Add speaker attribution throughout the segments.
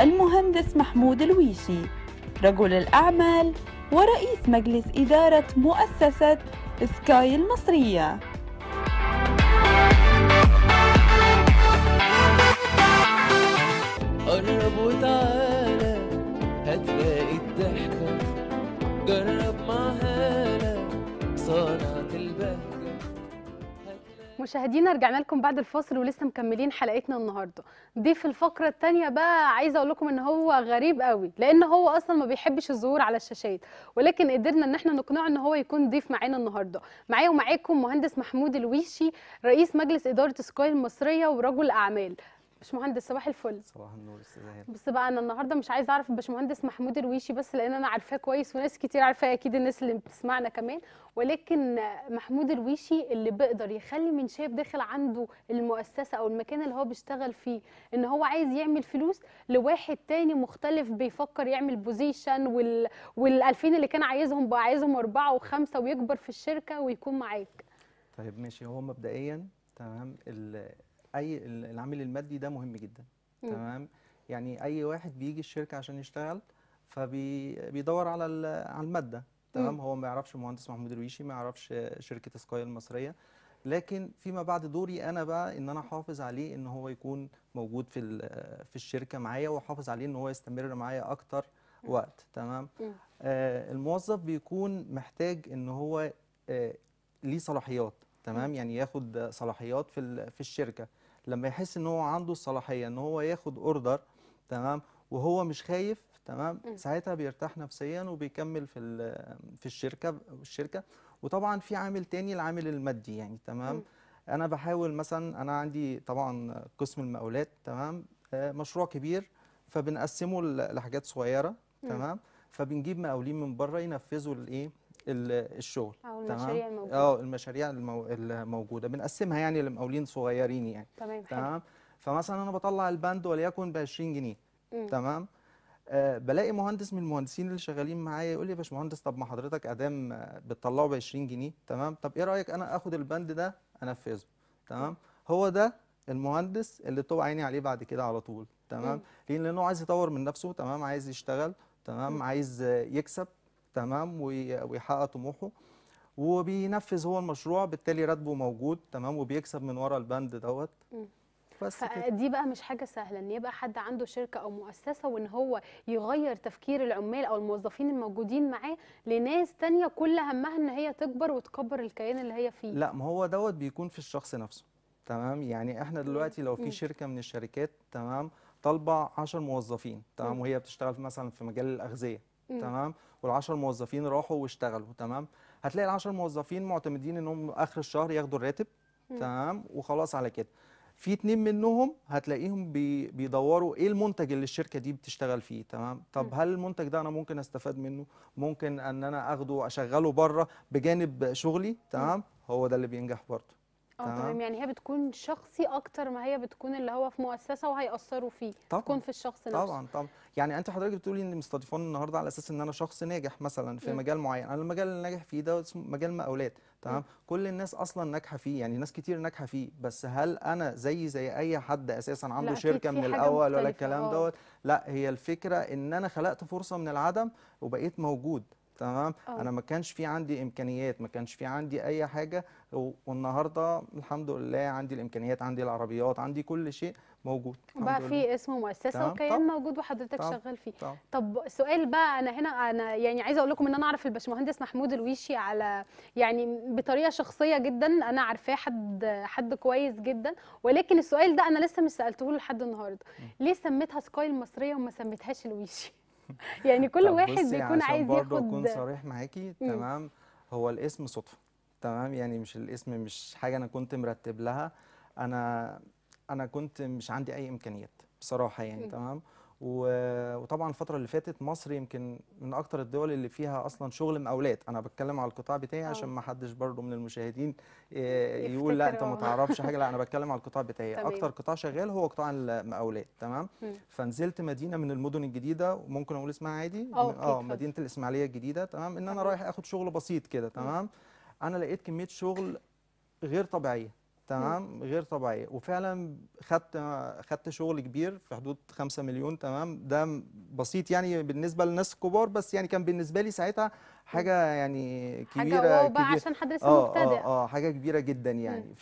Speaker 1: المهندس محمود الويشي رجل الأعمال ورئيس مجلس إدارة مؤسسة سكاي المصرية مشاهدينا رجعنا لكم بعد الفاصل ولسه مكملين حلقتنا النهارده ضيف الفقره الثانيه بقى عايزه اقول لكم ان هو غريب قوي لان هو اصلا ما بيحبش الظهور على الشاشات ولكن قدرنا ان احنا نقنعه ان هو يكون ضيف معانا النهارده معايا ومعاكم مهندس محمود الويشي رئيس مجلس اداره سكاي المصريه ورجل اعمال باشمهندس صباح الفل صباح النور استاذه استاذ بس بقى انا النهارده مش عايزه اعرف الباشمهندس محمود الويشي بس لان انا عارفاه كويس وناس كتير عارفاه اكيد الناس اللي بتسمعنا كمان ولكن محمود الويشي اللي بيقدر يخلي من شاب داخل عنده المؤسسه او المكان اللي هو بيشتغل فيه ان هو عايز يعمل فلوس لواحد تاني مختلف بيفكر يعمل بوزيشن وال وال2000 اللي كان عايزهم بقى عايزهم اربعه وخمسه ويكبر في الشركه ويكون معاك
Speaker 2: طيب ماشي هو مبدئيا تمام اي العامل المادي ده مهم جدا مم. تمام يعني اي واحد بيجي الشركه عشان يشتغل فبيدور على على الماده تمام هو ما يعرفش مهندس محمود الويشي ما يعرفش شركه سكاي المصريه لكن فيما بعد دوري انا بقى ان انا احافظ عليه ان هو يكون موجود في في الشركه معايا واحافظ عليه ان هو يستمر معايا اكتر وقت تمام آه الموظف بيكون محتاج ان هو آه ليه صلاحيات تمام يعني ياخد صلاحيات في في الشركه لما يحس ان هو عنده الصلاحيه ان هو ياخد اوردر تمام وهو مش خايف تمام ساعتها بيرتاح نفسيا وبيكمل في في الشركه الشركه وطبعا في عامل تاني العامل المادي يعني تمام انا بحاول مثلا انا عندي طبعا قسم المقاولات تمام آه، مشروع كبير فبنقسمه لحاجات صغيره تمام فبنجيب مقاولين من بره ينفذوا الايه الشغل تمام اه المشاريع الموجوده بنقسمها يعني لمقاولين صغيرين يعني تمام فمثلا انا بطلع البند وليكن ب 20 جنيه تمام أه بلاقي مهندس من المهندسين اللي شغالين معايا يقول لي يا باشمهندس طب ما حضرتك ادام بتطلعه ب 20 جنيه تمام طب ايه رايك انا اخد البند ده انفذه تمام هو ده المهندس اللي بتبقى عيني عليه بعد كده على طول تمام ليه لانه عايز يطور من نفسه تمام عايز يشتغل تمام عايز يكسب تمام ويحقق طموحه وبينفذ هو المشروع بالتالي راتبه موجود تمام وبيكسب من ورا البند دوت
Speaker 1: بس دي بقى مش حاجه سهله ان يبقى حد عنده شركه او مؤسسه وان هو يغير تفكير العمال او الموظفين الموجودين معاه لناس تانية كل همها ان هي تكبر وتكبر الكيان اللي هي فيه لا
Speaker 2: ما هو دوت بيكون في الشخص نفسه تمام يعني احنا دلوقتي لو في شركه من الشركات تمام طالبه 10 موظفين تمام وهي بتشتغل مثلا في مجال الاغذيه تمام وال10 موظفين راحوا واشتغلوا تمام هتلاقي ال10 موظفين معتمدين انهم اخر الشهر ياخدوا الراتب تمام وخلاص على كده في اتنين منهم هتلاقيهم بي بيدوروا ايه المنتج اللي الشركه دي بتشتغل فيه تمام طب هل المنتج ده انا ممكن استفاد منه ممكن ان انا اخده اشغله بره بجانب شغلي تمام هو ده اللي بينجح برضه
Speaker 1: اه تمام يعني هي بتكون شخصي اكتر ما هي بتكون اللي هو في مؤسسه وهيأثروا فيه طبعا تكون في الشخص نفسه طبعا
Speaker 2: طبعا يعني انت حضرتك بتقولي ان مستضيفان النهارده على اساس ان انا شخص ناجح مثلا في م. مجال معين انا المجال اللي ناجح فيه ده اسمه مجال مقاولات تمام كل الناس اصلا ناجحه فيه يعني ناس كتير ناجحه فيه بس هل انا زي زي اي حد اساسا عنده شركه من الاول ولا الكلام آه. دوت لا هي الفكره ان انا خلقت فرصه من العدم وبقيت موجود تمام أوه. انا ما كانش في عندي امكانيات ما كانش في عندي اي حاجه والنهارده الحمد لله عندي الامكانيات عندي العربيات عندي كل شيء موجود بقى في
Speaker 1: اسم مؤسسه وكيان موجود وحضرتك طب. شغال فيه طب. طب سؤال بقى انا هنا انا يعني عايزه اقول لكم ان انا اعرف الباشمهندس محمود الويشي على يعني بطريقه شخصيه جدا انا عارفاه حد حد كويس جدا ولكن السؤال ده انا لسه مش سالته له لحد النهارده ليه سميتها سكاي المصريه وما سميتهاش الويشي يعني كل واحد بيكون عايز ياخد برضه اكون صريح
Speaker 2: معاكي تمام هو الاسم صدفه تمام يعني مش الاسم مش حاجه انا كنت مرتب لها انا انا كنت مش عندي اي امكانيات بصراحه يعني تمام وطبعا الفتره اللي فاتت مصر يمكن من اكتر الدول اللي فيها اصلا شغل مقاولات انا بتكلم على القطاع بتاعي أوه. عشان ما حدش برضه من المشاهدين آه، يقول لا انت ما تعرفش حاجه لا انا بتكلم على القطاع بتاعي اكتر قطاع شغال هو قطاع المقاولات تمام فنزلت مدينه من المدن الجديده وممكن اقول اسمها عادي اه, آه، مدينه الاسماعيليه الجديده تمام ان انا رايح اخد شغل بسيط كده تمام انا لقيت كميه شغل غير طبيعيه تمام غير طبيعيه وفعلا خدت خدت شغل كبير في حدود 5 مليون تمام ده بسيط يعني بالنسبه للناس الكبار بس يعني كان بالنسبه لي ساعتها حاجه يعني كبيره حاجه واو بقى عشان حد لسه آه، آه، مبتدئ اه اه حاجه كبيره جدا يعني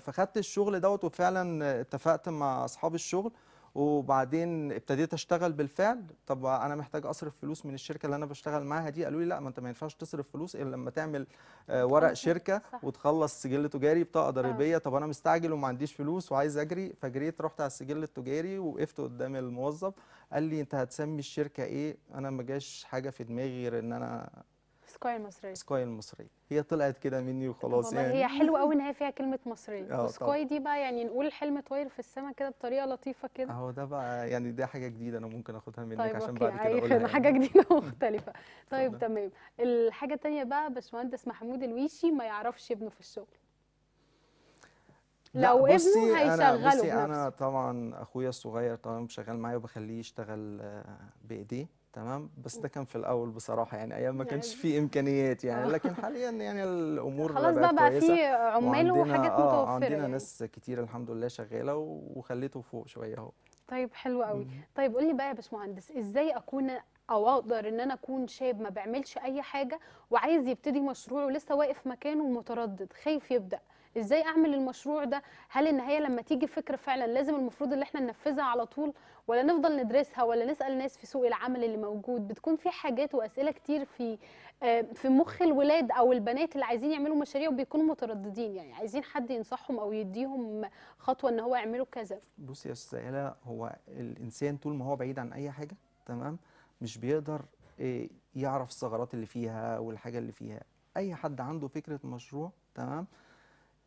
Speaker 2: فخدت الشغل دوت وفعلا اتفقت مع اصحاب الشغل وبعدين ابتديت اشتغل بالفعل طب انا محتاج اصرف فلوس من الشركه اللي انا بشتغل معاها دي قالوا لي لا ما انت ما ينفعش تصرف فلوس الا لما تعمل آه، ورق شركه وتخلص سجل تجاري بطاقه آه. ضريبيه طب انا مستعجل وما عنديش فلوس وعايز اجري فجريت رحت على السجل التجاري وقفت قدام الموظف قال لي انت هتسمي الشركه ايه انا ما جاش حاجه في دماغي غير ان انا
Speaker 1: سكاي المصريه سكاي
Speaker 2: المصريه هي طلعت كده مني وخلاص يعني هي حلوه
Speaker 1: قوي ان هي فيها كلمه مصريه وسكاي اه، دي بقى يعني نقول حلم طاير في السماء كده بطريقه لطيفه كده اهو
Speaker 2: ده بقى يعني ده حاجه جديده انا ممكن اخدها منك طيب عشان بعد كده أيوة، اقولها يعني. حاجه جديده
Speaker 1: مختلفه طيب تمام الحاجه الثانيه بقى باشمهندس محمود الويشي ما يعرفش ابنه في الشغل لو ابنه هيشغله بصي انا
Speaker 2: طبعا اخويا الصغير طبعا شغال معايا وبخليه يشتغل آه، بايديه تمام بس ده كان في الاول بصراحه يعني ايام ما كانش في امكانيات يعني آه. لكن حاليا يعني الامور خلاص بقى بقى في عمال وحاجات آه، متوفره آه عندنا يعني. ناس كتير الحمد لله شغاله وخليته فوق شويه اهو
Speaker 1: طيب حلو قوي طيب قول لي بقى يا باشمهندس ازاي اكون او اقدر ان انا اكون شاب ما بيعملش اي حاجه وعايز يبتدي مشروع ولسه واقف مكانه ومتردد خايف يبدا ازاي اعمل المشروع ده هل ان هي لما تيجي فكره فعلا لازم المفروض ان احنا ننفذها على طول ولا نفضل ندرسها ولا نسال ناس في سوق العمل اللي موجود بتكون في حاجات واسئله كتير في آه، في مخ الولاد او البنات اللي عايزين يعملوا مشاريع وبيكونوا مترددين يعني عايزين حد ينصحهم او يديهم خطوه ان هو يعملوا كذا
Speaker 2: بصي يا استاذه هو الانسان طول ما هو بعيد عن اي حاجه تمام مش بيقدر آه، يعرف الثغرات اللي فيها والحاجه اللي فيها اي حد عنده فكره مشروع تمام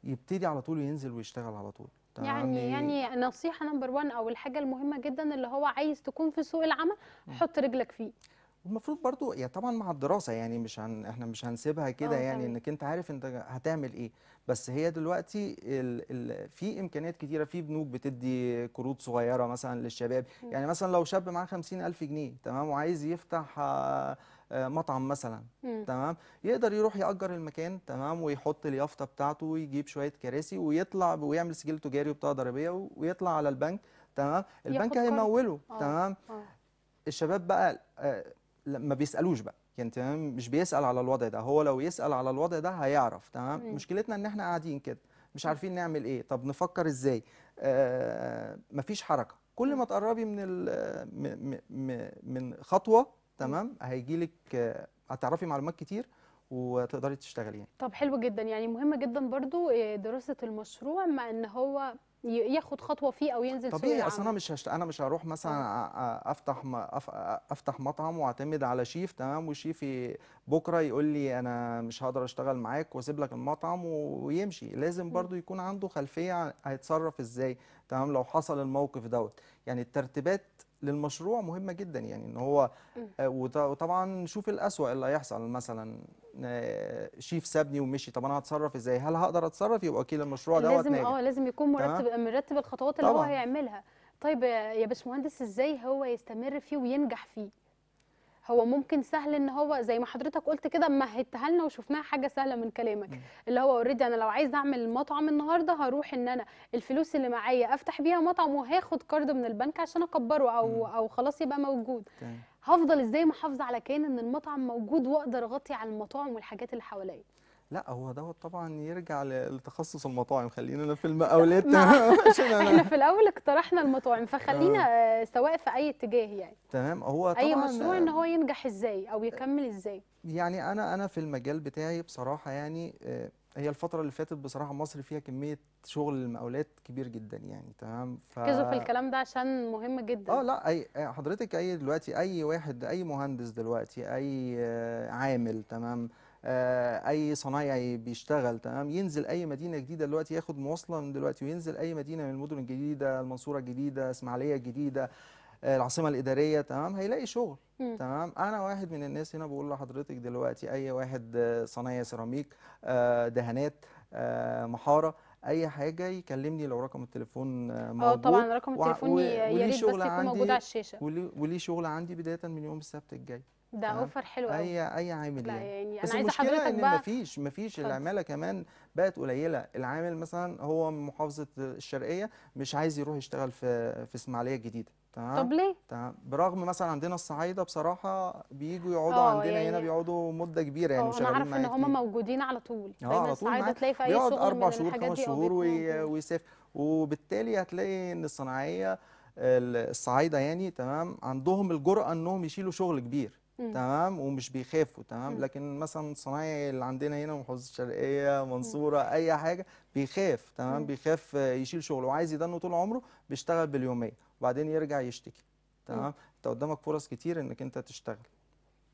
Speaker 2: يبتدي على طول ينزل ويشتغل على طول يعني يعني
Speaker 1: نصيحه نمبر 1 او الحاجه المهمه جدا اللي هو عايز تكون في سوق العمل حط رجلك فيه
Speaker 2: المفروض برضو يعني طبعا مع الدراسه يعني مش هن احنا مش هنسيبها كده آه، يعني انك انت عارف انت هتعمل ايه بس هي دلوقتي ال... ال... في امكانيات كتيره في بنوك بتدي قروض صغيره مثلا للشباب يعني مثلا لو شاب معاه 50000 جنيه تمام وعايز يفتح آه، آه، مطعم مثلا تمام يقدر يروح يأجر المكان تمام ويحط اليافطه بتاعته ويجيب شويه كراسي ويطلع ويعمل سجل تجاري وبطاقه ضريبيه ويطلع على البنك تمام البنك هيموله آه. تمام آه. الشباب بقى آه، ما بيسالوش بقى يعني تمام مش بيسال على الوضع ده هو لو يسال على الوضع ده هيعرف تمام مم. مشكلتنا ان احنا قاعدين كده مش عارفين نعمل ايه طب نفكر ازاي آه مفيش حركه كل ما تقربي من آه، من خطوه تمام هيجي لك هتعرفي معلومات كتير وتقدري تشتغلي يعني
Speaker 1: طب حلو جدا يعني مهم جدا برضو آه، دراسه المشروع مع ان هو ياخد خطوه فيه او ينزل طبيعي اصل
Speaker 2: انا مش هشت... انا مش هروح مثلا آه. افتح م... أف... افتح مطعم واعتمد على شيف تمام والشيف بكره يقول لي انا مش هقدر اشتغل معاك واسيب لك المطعم ويمشي لازم برضو يكون عنده خلفيه هيتصرف ازاي تمام لو حصل الموقف دوت يعني الترتيبات للمشروع مهمه جدا يعني ان هو آه، وطبعا شوف الاسوء اللي هيحصل مثلا آه، شيف سابني ومشي طب انا هتصرف ازاي هل هقدر اتصرف يبقى وكيل المشروع ده لازم اه
Speaker 1: لازم يكون مرتب مرتب الخطوات اللي طبعًا. هو هيعملها طيب يا باشمهندس ازاي هو يستمر فيه وينجح فيه هو ممكن سهل ان هو زي ما حضرتك قلت كده مهدتها لنا وشفناها حاجه سهله من كلامك اللي هو اوريدي انا لو عايز اعمل مطعم النهارده هروح ان انا الفلوس اللي معايا افتح بيها مطعم وهاخد كارد من البنك عشان اكبره او او خلاص يبقى موجود هفضل ازاي محافظه على كيان ان المطعم موجود واقدر اغطي على المطاعم والحاجات اللي حواليا
Speaker 2: لا هو دوت طبعا يرجع لتخصص المطاعم خلينا في المقاولات نعم. احنا
Speaker 1: في الاول اقترحنا المطاعم فخلينا آه. آه، سواء في اي اتجاه يعني
Speaker 2: تمام هو طبعا اي مشروع ان آه، هو
Speaker 1: ينجح ازاي او يكمل ازاي
Speaker 2: يعني انا انا في المجال بتاعي بصراحه يعني هي الفترة اللي فاتت بصراحة مصر فيها كمية شغل المقاولات كبير جدا يعني تمام ف... ركزوا في الكلام
Speaker 1: ده عشان مهم جدا اه لا
Speaker 2: اي حضرتك اي دلوقتي اي واحد اي مهندس دلوقتي اي عامل تمام آه، اي صنايعي بيشتغل تمام ينزل اي مدينه جديده دلوقتي ياخد مواصله من دلوقتي وينزل اي مدينه من المدن الجديده المنصوره الجديده اسماعيليه الجديده آه، العاصمه الاداريه تمام هيلاقي شغل تمام انا واحد من الناس هنا بقول لحضرتك دلوقتي اي واحد آه، صنايعي سيراميك دهانات محاره اي حاجه يكلمني لو رقم التليفون آه، موجود اه طبعا رقم التليفون و... يا ريت بس يكون موجود على الشاشه وليه, شغل عندي بدايه من يوم السبت الجاي
Speaker 1: ده اوفر حلو قوي اي
Speaker 2: اي عامل يعني, يعني بس أنا عايزة حضرتك ان بقى... مفيش مفيش العماله كمان بقت قليله العامل مثلا هو من محافظه الشرقيه مش عايز يروح يشتغل في في اسماعيليه الجديده تمام طب ليه؟ تمام برغم مثلا عندنا الصعايده بصراحه بييجوا يقعدوا آه، عندنا يعني هنا بيقعدوا مده كبيره يعني مش آه، معانا انا عارف ان هم
Speaker 1: موجودين على طول اه على طول الصعايده تلاقي في اي شغل اربع شهور خمس شهور ويسافر
Speaker 2: وبالتالي هتلاقي ان الصناعيه الصعايده يعني تمام عندهم الجرأه انهم يشيلوا شغل كبير تمام ومش بيخافوا تمام لكن مثلا الصنايعي اللي عندنا هنا محافظه الشرقيه منصوره اي حاجه بيخاف تمام بيخاف يشيل شغله وعايز يدنه طول عمره بيشتغل باليوميه وبعدين يرجع يشتكي تمام انت قدامك فرص كتير انك انت تشتغل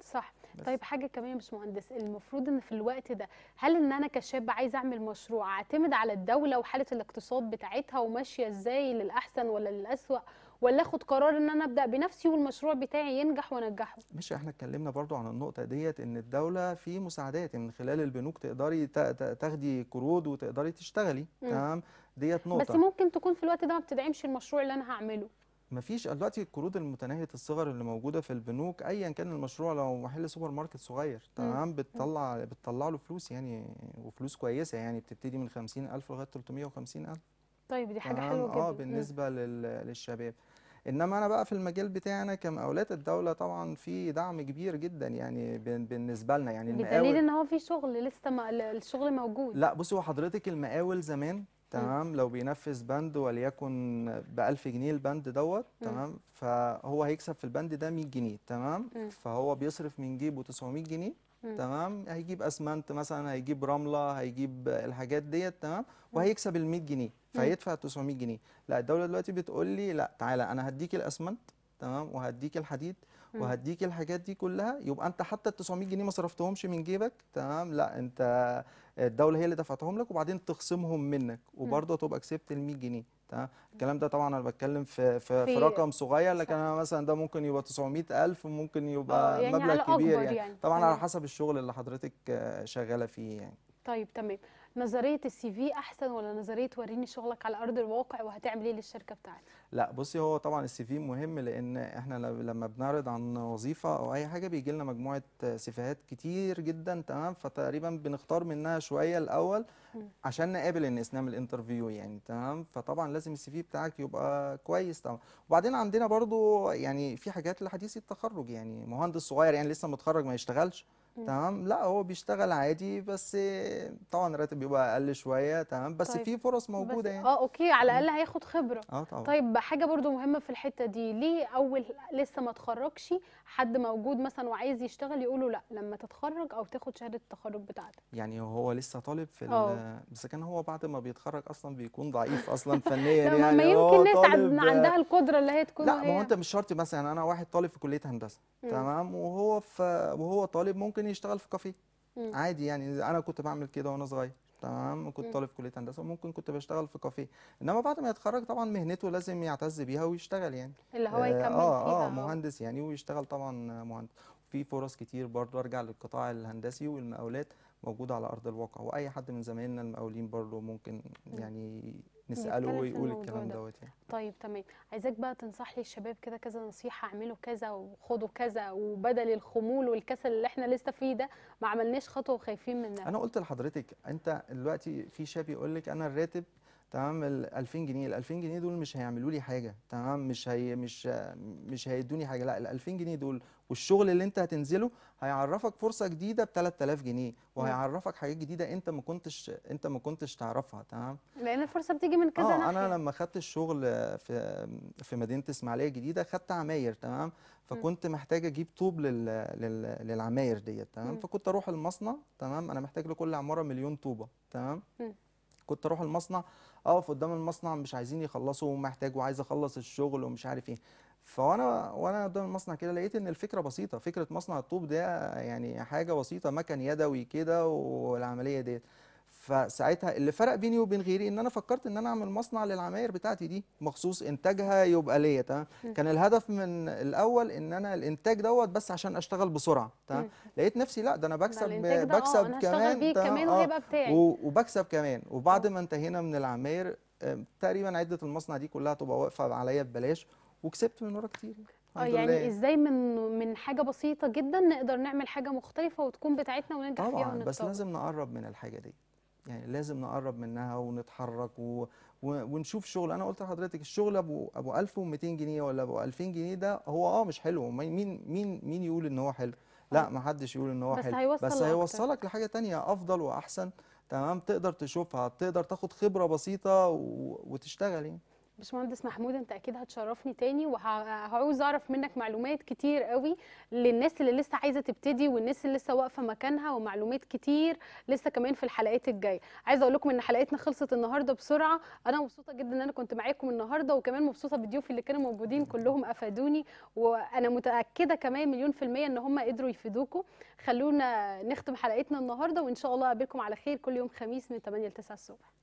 Speaker 1: صح بس. طيب حاجه كمان يا باشمهندس المفروض ان في الوقت ده هل ان انا كشاب عايز اعمل مشروع اعتمد على الدوله وحاله الاقتصاد بتاعتها وماشيه ازاي للاحسن ولا للاسوأ ولا اخد قرار ان انا ابدا بنفسي والمشروع بتاعي ينجح وانجحه
Speaker 2: مش احنا اتكلمنا برضو عن النقطه ديت ان الدوله في مساعدات من خلال البنوك تقدري تاخدي قروض وتقدري تشتغلي تمام ديت نقطه بس ممكن
Speaker 1: تكون في الوقت ده ما بتدعمش المشروع اللي انا هعمله
Speaker 2: مفيش دلوقتي القروض المتناهيه الصغر اللي موجوده في البنوك ايا كان المشروع لو محل سوبر ماركت صغير تمام بتطلع بتطلع له فلوس يعني وفلوس كويسه يعني بتبتدي من 50000 لغايه 350000
Speaker 1: طيب دي حاجه حلوه آه، جدا اه بالنسبه
Speaker 2: للشباب انما انا بقى في المجال بتاعنا كمقاولات الدوله طبعا في دعم كبير جدا يعني بالنسبه لنا يعني المقاول بدليل ان
Speaker 1: هو في شغل لسه ما الشغل موجود
Speaker 2: لا بصي هو حضرتك المقاول زمان تمام لو بينفذ بند وليكن ب 1000 جنيه البند دوت تمام فهو هيكسب في البند ده 100 جنيه تمام فهو بيصرف من جيبه 900 جنيه تمام هيجيب اسمنت مثلا هيجيب رمله هيجيب الحاجات ديت تمام وهيكسب ال 100 جنيه فهيدفع 900 جنيه لا الدوله دلوقتي بتقول لي لا تعالى انا هديك الاسمنت تمام وهديك الحديد وهديك الحاجات دي كلها يبقى انت حتى ال 900 جنيه ما صرفتهمش من جيبك تمام لا انت الدوله هي اللي دفعتهم لك وبعدين تخصمهم منك وبرضه هتبقى كسبت ال 100 جنيه تمام الكلام ده طبعا انا بتكلم في في, في رقم صغير لكن انا مثلا ده ممكن يبقى 900000 ممكن يبقى آه، يعني مبلغ كبير يعني, يعني. طبعا على حسب الشغل اللي حضرتك شغاله فيه يعني
Speaker 1: طيب تمام نظريه السي في احسن ولا نظريه وريني شغلك على ارض الواقع وهتعمل ايه للشركه بتاعتك؟
Speaker 2: لا بصي هو طبعا السي في مهم لان احنا لما بنعرض عن وظيفه او اي حاجه بيجي لنا مجموعه سيفيهات كتير جدا تمام فتقريبا بنختار منها شويه الاول عشان نقابل الناس نعمل انترفيو يعني تمام فطبعا لازم السي في بتاعك يبقى كويس طبعا وبعدين عندنا برضو يعني في حاجات لحديثي التخرج يعني مهندس صغير يعني لسه متخرج ما يشتغلش تمام لا هو بيشتغل عادي بس طبعا الراتب بيبقى اقل شويه تمام بس طيب. في فرص موجوده يعني
Speaker 1: اه اوكي على الاقل هياخد خبره اه طبعا طيب حاجه برضو مهمه في الحته دي ليه اول لسه ما تخرجش حد موجود مثلا وعايز يشتغل يقولوا لا لما تتخرج او تاخد شهاده التخرج بتاعتك
Speaker 2: يعني هو لسه طالب في ال... آه. بس كان هو بعد ما بيتخرج اصلا بيكون ضعيف اصلا فنيا يعني ما يمكن ناس عندها
Speaker 1: القدره اللي هي تكون لا ما هو انت
Speaker 2: مش شرط مثلا انا واحد طالب في كليه هندسه تمام وهو في وهو طالب ممكن ممكن يشتغل في كافيه عادي يعني انا كنت بعمل كده وانا صغير تمام كنت طالب كليه هندسه وممكن كنت بشتغل في كافيه انما بعد ما يتخرج طبعا مهنته لازم يعتز بيها ويشتغل يعني اللي هو يكمل آه فيها اه, آه، مهندس يعني ويشتغل طبعا مهندس في فرص كتير برضو ارجع للقطاع الهندسي والمقاولات موجوده على ارض الواقع واي حد من زمايلنا المقاولين برضو ممكن يعني نساله ويقول الكلام دوت يعني
Speaker 1: طيب تمام عايزاك بقى تنصح لي الشباب كده كذا نصيحه اعملوا كذا وخدوا كذا وبدل الخمول والكسل اللي احنا لسه فيه ده ما عملناش خطوه وخايفين منها انا
Speaker 2: قلت لحضرتك انت دلوقتي في شاب يقول لك انا الراتب تمام ال 2000 جنيه ال 2000 جنيه دول مش هيعملوا لي حاجه تمام مش هي مش مش هيدوني حاجه لا ال 2000 جنيه دول والشغل اللي انت هتنزله هيعرفك فرصه جديده ب 3000 جنيه وهيعرفك حاجات جديده انت ما كنتش انت ما كنتش تعرفها تمام
Speaker 1: لان الفرصه بتيجي من كذا آه، ناحيه انا
Speaker 2: لما خدت الشغل في في مدينه اسماعيليه الجديده خدت عماير تمام فكنت محتاج اجيب طوب لل... لل... للعماير ديت تمام فكنت اروح المصنع تمام انا محتاج لكل عماره مليون طوبه تمام كنت اروح المصنع اقف قدام المصنع مش عايزين يخلصوا ومحتاج وعايز اخلص الشغل ومش عارف ايه فانا وانا قدام المصنع كده لقيت ان الفكره بسيطه فكره مصنع الطوب ده يعني حاجه بسيطه مكن يدوي كده والعمليه ديت فساعتها اللي فرق بيني وبين غيري ان انا فكرت ان انا اعمل مصنع للعماير بتاعتي دي مخصوص انتاجها يبقى ليا تمام كان الهدف من الاول ان انا الانتاج دوت بس عشان اشتغل بسرعه تمام لقيت نفسي لا ده انا بكسب ده بكسب آه، أنا كمان كمان آه. وهيبقى بتاعي وبكسب كمان وبعد آه. ما انتهينا من العماير تقريبا عده المصنع دي كلها تبقى واقفه عليا ببلاش وكسبت من ورا كتير اه يعني لله. ازاي
Speaker 1: من من حاجه بسيطه جدا نقدر نعمل حاجه مختلفه وتكون بتاعتنا وننجح فيها طبعا بس لازم
Speaker 2: نقرب من الحاجه دي يعني لازم نقرب منها ونتحرك و... ونشوف شغل انا قلت لحضرتك الشغل ابو ابو 1200 جنيه ولا ابو 2000 جنيه ده هو اه مش حلو مين مين مين يقول ان هو حلو لا أيوة. ما حدش يقول ان هو بس حلو هيوصل بس هيوصلك لحاجه تانية افضل واحسن تمام تقدر تشوفها تقدر تاخد خبره بسيطه و... وتشتغل يعني
Speaker 1: باشمهندس محمود انت اكيد هتشرفني تاني وهعوز اعرف منك معلومات كتير قوي للناس اللي لسه عايزه تبتدي والناس اللي لسه واقفه مكانها ومعلومات كتير لسه كمان في الحلقات الجايه عايزه اقول لكم ان حلقتنا خلصت النهارده بسرعه انا مبسوطه جدا ان انا كنت معاكم النهارده وكمان مبسوطه بالضيوف اللي كانوا موجودين كلهم افادوني وانا متاكده كمان مليون في الميه ان هم قدروا يفيدوكم خلونا نختم حلقتنا النهارده وان شاء الله اقابلكم على خير كل يوم خميس من 8 ل 9 الصبح